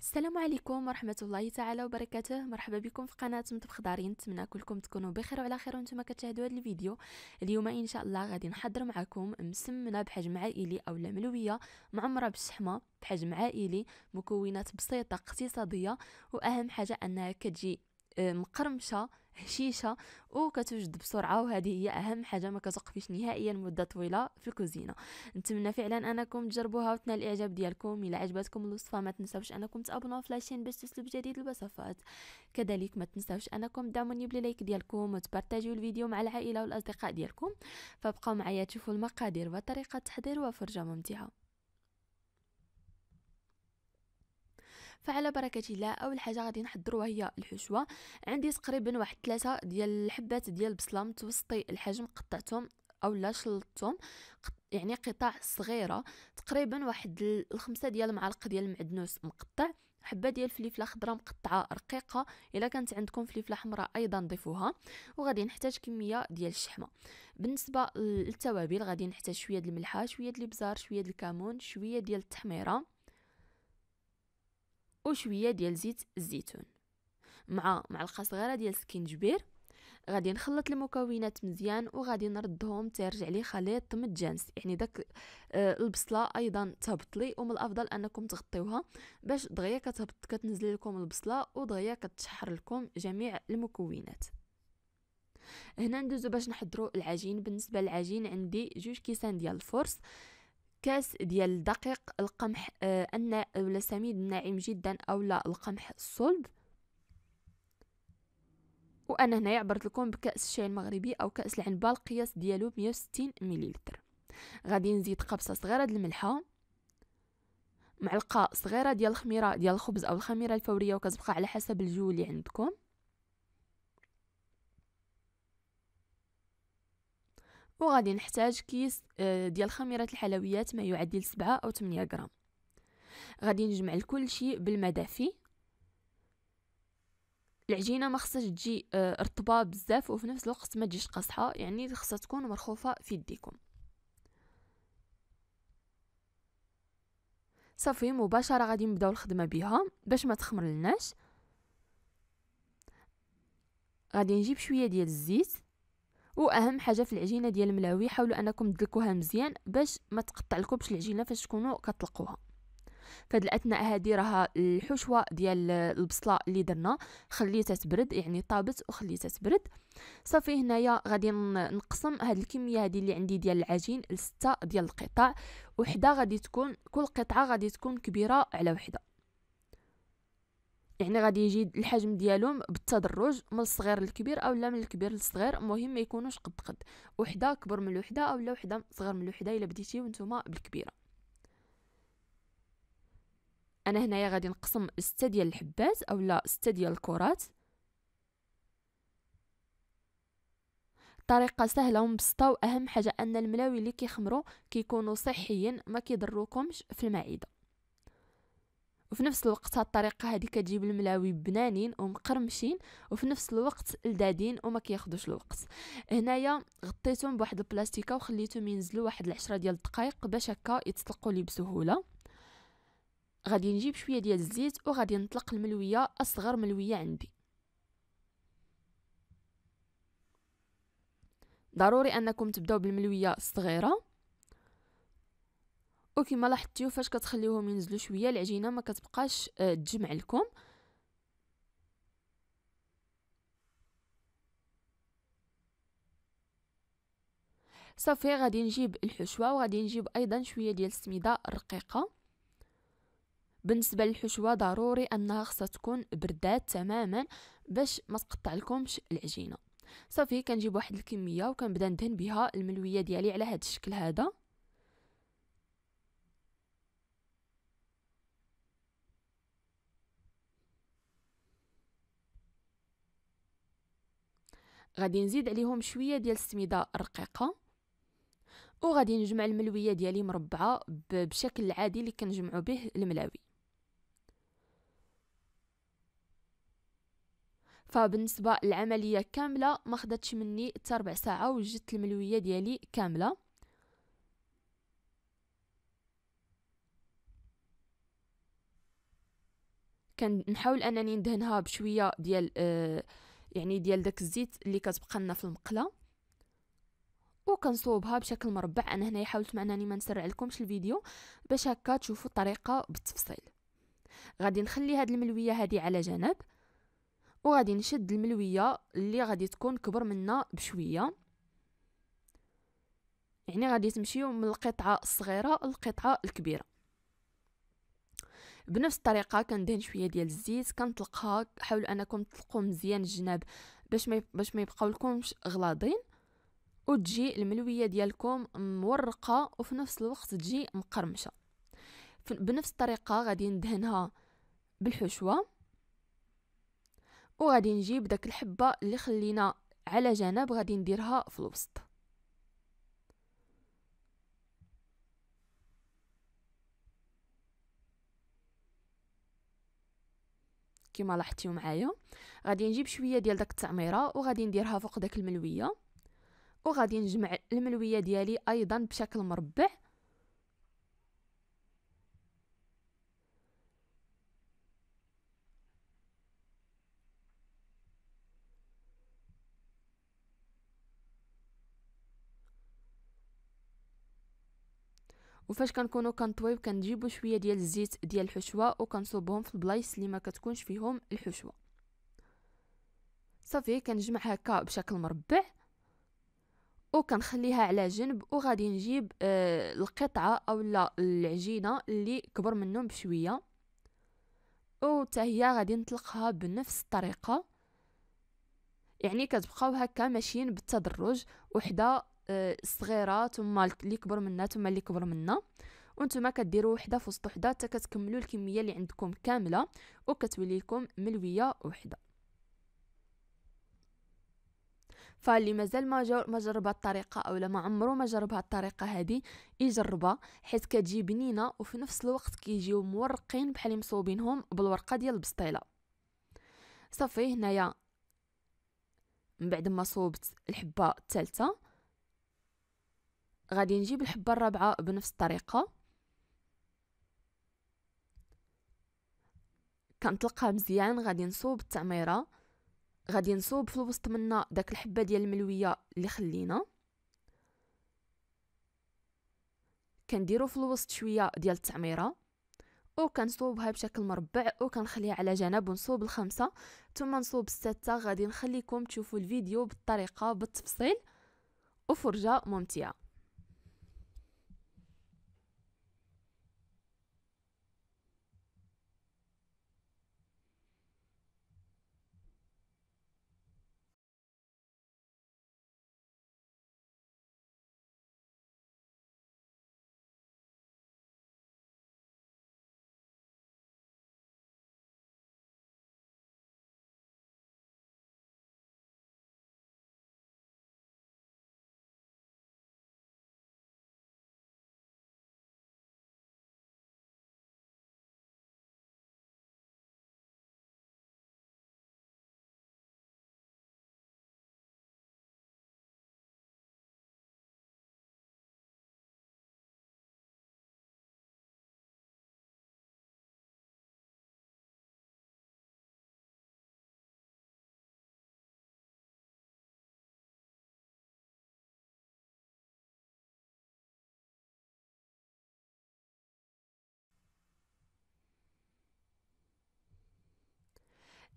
السلام عليكم ورحمة الله تعالى وبركاته مرحبا بكم في قناة مطبخ دارين نتمنى كلكم تكونوا بخير وعلى خير وانتم كتشاهدوا هذا الفيديو اليوم ان شاء الله غادي نحضر معكم مسمنة بحجم عائلي او ملوية معمرة بالشحمة بحجم عائلي مكونات بسيطة اقتصادية واهم حاجة انها كتجي آه، مقرمشة هشيشه وكتوجد بسرعه وهذه هي اهم حاجه ما كتوقفيش نهائيا مده طويله في الكوزينه نتمنى فعلا انكم تجربوها وتنال الاعجاب ديالكم الا عجبتكم الوصفه ما تنساوش انكم تابوناو في لاشين باش تسلب جديد الوصفات كذلك ما تنساوش انكم دعموني بلايك ديالكم وتبارطاجيو الفيديو مع العائله والاصدقاء ديالكم فابقاو معايا تشوفوا المقادير وطريقه التحضير وفرجه ممتعه فعلى بركه الله اول حاجه غادي نحضروها هي الحشوه عندي تقريبا واحد ثلاثة ديال الحبات ديال البصله متوسطي الحجم قطعتهم اولا شلطتهم يعني قطع صغيره تقريبا واحد الخمسة ديال المعالق ديال المعدنوس مقطع حبه ديال الفليفله خضراء مقطعه رقيقه الا كانت عندكم فليفله حمراء ايضا ضيفوها وغادي نحتاج كميه ديال الشحمه بالنسبه للتوابل غادي نحتاج شويه د الملحه شويه د الابزار شويه د الكمون شويه ديال التحميره وشويه ديال زيت الزيتون مع معلقه صغيره ديال السكينجبير غادي نخلط المكونات مزيان وغادي نردهم تيرجع لي خليط متجانس يعني داك آه، البصله ايضا تهبط لي ومن الافضل انكم تغطيوها باش دغيا كتهبط كتنزل لكم البصله ودغيا كتشحر لكم جميع المكونات هنا ندوزو باش نحضروا العجين بالنسبه للعجين عندي جوج كيسان ديال الفرص كاس ديال الدقيق القمح آه، ان ولا سميد ناعم جدا او لا القمح الصلب وانا هنايا عبرت لكم بكاس الشاي المغربي او كاس العنبه القياس ديالو 160 مليلتر غادي نزيد قبصه صغيره د الملحه معلقه صغيره ديال الخميره ديال الخبز او الخميره الفوريه وكتبقى على حسب الجو اللي عندكم وغادي نحتاج كيس آه، ديال خميرة الحلويات ما يعادل سبعة أو 8 غرام غادي نجمع الكل شيء بالماء دافي العجينه ما خصهاش تجي آه، رطبه بزاف وفي نفس الوقت ما تجيش قاصحه يعني خصها تكون مرخوفه في يديكم صافي مباشره غادي نبداو الخدمه بها باش ما تخمر لناش غادي نجيب شويه ديال الزيت واهم حاجه في العجينه ديال الملاوي حاولوا انكم تدلكوها مزيان باش ما تقطع لكمش العجينه فاش تكونوا كطلقوها فهاد الاثناء هادي راه الحشوه ديال البصله اللي درنا خليتها تبرد يعني طابت وخليتها تبرد صافي هنايا غادي نقسم هاد الكميه هادي اللي عندي ديال العجين لستة ديال القطع وحده غادي تكون كل قطعه غادي تكون كبيره على وحده يعني غادي يجي الحجم ديالهم بالتدرج من الصغير للكبير اولا من الكبير للصغير المهم ما يكونوش قد قد وحده كبر من الوحده اولا وحده صغر من الوحده الا بديتي وانتم بالكبيره انا هنايا غادي نقسم ستة ديال الحبات اولا ستة ديال الكرات طريقه سهله ومبسطه واهم حاجه ان الملاوي اللي كيخمروا كيكونوا صحيين ما كيضروكمش في المعده وفي نفس الوقت هاد الطريقه هادي كتجيب الملاوي بنانين ومقرمشين وفي نفس الوقت لدادين وما كياخدوش الوقت هنايا غطيتهم بواحد البلاستيكه وخليتهم ينزلوا واحد العشرة ديال الدقائق باش هكا يتطلقوا لي بسهوله غادي نجيب شويه ديال الزيت وغادي نطلق الملويه اصغر ملويه عندي ضروري انكم تبداو بالملويه الصغيره وكما لاحظتيو فاش كتخليوهم ينزلوا شويه العجينه ما كتبقاش آه، تجمع لكم صافي غادي نجيب الحشوه وغادي نجيب ايضا شويه ديال السميده الرقيقه بالنسبه للحشوه ضروري انها خصها تكون بردات تماما باش ما تقطع لكمش العجينه صافي كنجيب واحد الكميه وكنبدا ندهن بها الملويه ديالي على هذا الشكل هذا غادي نزيد عليهم شويه ديال السميده رقيقه وغادي نجمع الملويه ديالي مربعه بشكل العادي اللي كنجمعو به الملاوي فبالنسبه للعمليه كامله ما خدتش مني حتى ربع ساعه وجدت الملويه ديالي كامله كنحاول انني ندهنها بشويه ديال آه يعني ديال داك الزيت اللي كتبقى لنا في المقله وكنصوبها بشكل مربع انا هنايا حاولت مع انني ما نسرع لكمش الفيديو باش هكا تشوفوا الطريقه بالتفصيل غادي نخلي هاد الملويه هادي على جنب وغادي نشد الملويه اللي غادي تكون كبر منا بشويه يعني غادي تمشيو من القطعه الصغيره للقطعه الكبيره بنفس الطريقه كندهن شويه ديال الزيت كنطلقها حاولوا انكم تطلقوا مزيان الجناب باش ما باش ما يبقاو لكمش غلاضين وتجي الملويه ديالكم مورقه وفي نفس الوقت تجي مقرمشه بنفس الطريقه غادي ندهنها بالحشوه وغادي نجيب داك الحبه اللي خلينا على جنب غادي نديرها في الوسط كما لاحظتيو معايا غادي نجيب شويه ديال داك التعميره وغادي نديرها فوق داك الملويه وغادي نجمع الملويه ديالي ايضا بشكل مربع وفاش كنكونوا كنطويو كنجيبوا شويه ديال الزيت ديال الحشوه وكنصوبهم في البلايص اللي ما كتكونش فيهم الحشوه صافي كنجمع هكا بشكل مربع وكنخليها على جنب وغادي نجيب آه القطعه اولا العجينه اللي كبر منهم بشويه وتا هي غادي نطلقها بنفس الطريقه يعني كتبقاو هكا ماشيين بالتدرج وحده الصغيره آه، ثم اللي كبر منا ثم اللي كبر منا وانتم كديروا وحده في وسط وحده حتى كتكملوا الكميه اللي عندكم كامله وكتولي لكم ملويه وحده فاللي مازال ما ما جرب الطريقه اولا ما عمرو ما جرب الطريقه هذه يجربها حيت كتجي بنينه وفي نفس الوقت كيجيو مورقين بحال مصوبينهم بالورقه ديال البسطيله صافي هنايا من بعد ما صوبت الحبه الثالثه غادي نجيب الحبة الرابعة بنفس الطريقة كنطلقها مزيان غادي نصوب التعميرة غادي نصوب في الوسط منا داك الحبة ديال الملوية اللي خلينا كنديرو في الوسط شوية ديال التعميرة وكنصوبها بشكل مربع وكنخليها على جنب ونصوب الخمسة ثم نصوب الستة غادي نخليكم تشوفوا الفيديو بالطريقة بالتفصيل وفرجة ممتعة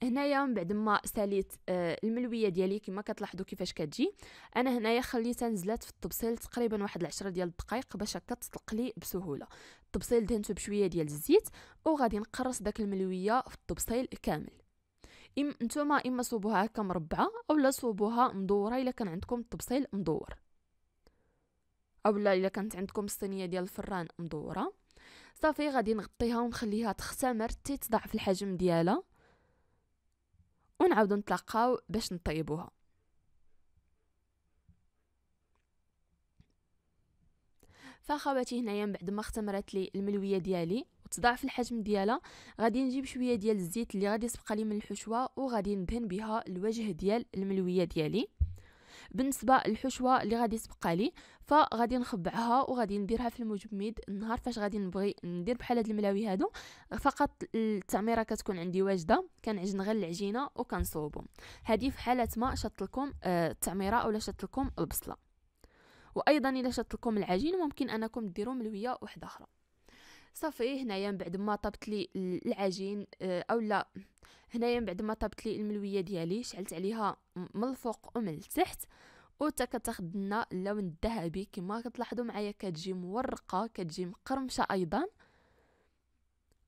هنايا من بعد ما ساليت آه، الملويه ديالي كما كتلاحظوا كيفاش كتجي انا هنايا خليتها نزلات في الطبسيل تقريبا واحد العشرة ديال الدقائق باش هكا تطلق لي بسهوله الطبسيل دهنته بشويه ديال الزيت وغادي نقرص داك الملويه في الطبسيل كامل إم نتوما اما صوبوها هكا مربعه اولا صوبوها مدوره الا كان عندكم الطبسيل مدور اولا الا كانت عندكم الصينيه ديال الفران مدوره صافي غادي نغطيها ونخليها تختمر تتضاعف الحجم ديالها ونعاودو نتلاقاو باش نطيبوها فخواتي هنايا من بعد ما اختمرت لي الملويه ديالي وتضاعف الحجم ديالها غادي نجيب شويه ديال الزيت اللي غادي يسبق لي من الحشوه وغادي ندهن بها الوجه ديال الملويه ديالي بالنسبه للحشوه اللي غادي تبقى لي فغادي نخبعها وغادي نديرها في المجمد النهار فاش غادي نبغي ندير بحال هاد الملاوي هادو فقط التعميره كتكون عندي واجده كنعجن غير العجينه وكنصوبهم هذه في حاله ما شط لكم آه، التعميره اولا شط لكم البصله وايضا الا شط لكم العجين ممكن انكم ديروا ملويه واحده اخرى صافي هنايا من بعد ما طابت لي العجين آه، او لا هنايا من بعد ما طابت لي الملويه ديالي شعلت عليها من الفوق ومن التحت وتا كتاخد لنا اللون الذهبي كما كتلاحظوا معايا كتجي مورقه كتجي مقرمشه ايضا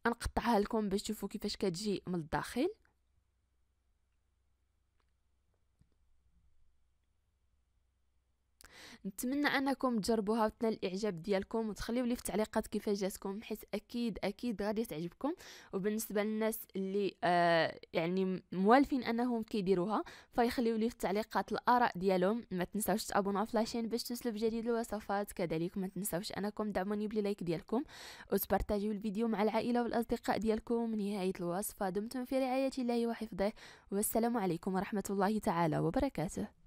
نقطعها لكم باش تشوفوا كيفاش كتجي من الداخل نتمنى انكم تجربوها وتنال الاعجاب ديالكم وتخليو لي في التعليقات كيفاش جاتكم حيت اكيد اكيد غادي تعجبكم وبالنسبه للناس اللي آه يعني موالفين انهم كيديروها فيخليو لي في التعليقات الاراء ديالهم ما تنساوش تابوناو في لاشين باش تسلب جديد الوصفات كذلك ما تنساوش انكم دعموني بلايك ديالكم وتبارطاجيو الفيديو مع العائله والاصدقاء ديالكم نهايه الوصفه دمتم في رعايه الله وحفظه والسلام عليكم ورحمه الله تعالى وبركاته